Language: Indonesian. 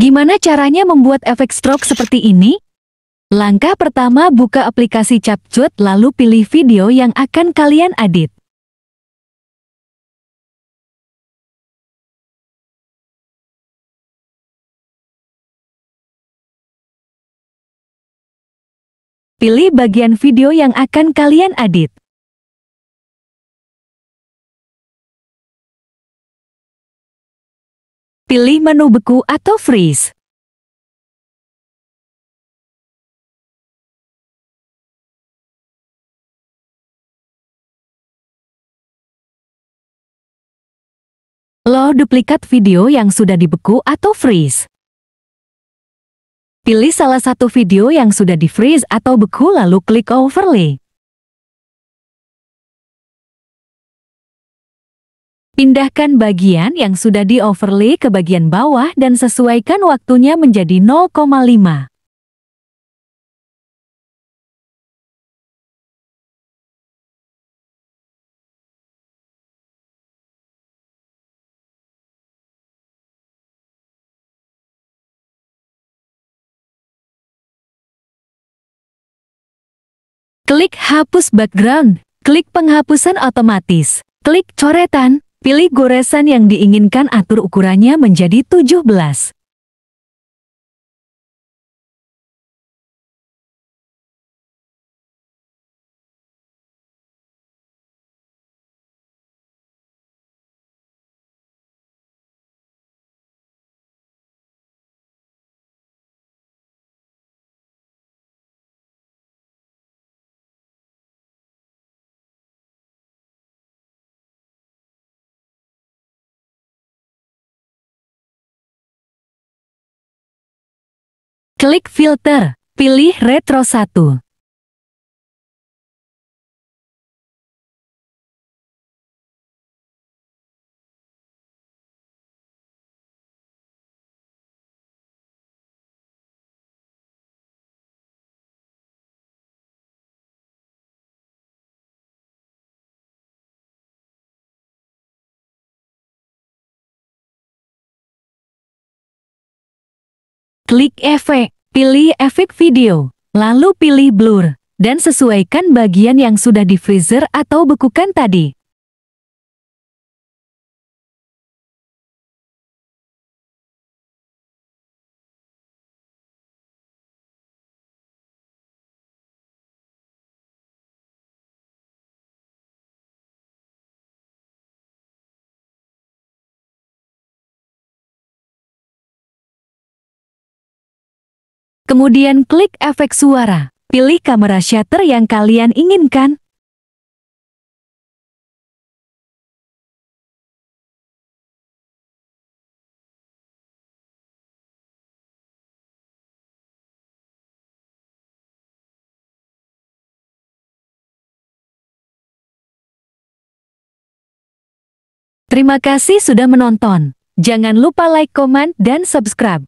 Gimana caranya membuat efek stroke seperti ini? Langkah pertama buka aplikasi CapCut lalu pilih video yang akan kalian edit. Pilih bagian video yang akan kalian edit. Pilih menu beku atau freeze. Lo duplikat video yang sudah dibeku atau freeze. Pilih salah satu video yang sudah di-freeze atau beku lalu klik overlay. Pindahkan bagian yang sudah di overlay ke bagian bawah dan sesuaikan waktunya menjadi 0,5. Klik hapus background. Klik penghapusan otomatis. Klik coretan, Pilih goresan yang diinginkan atur ukurannya menjadi 17. Klik filter, pilih retro 1. Klik efek, pilih efek video, lalu pilih blur, dan sesuaikan bagian yang sudah di freezer atau bekukan tadi. Kemudian klik efek suara. Pilih kamera shutter yang kalian inginkan. Terima kasih sudah menonton. Jangan lupa like, comment, dan subscribe.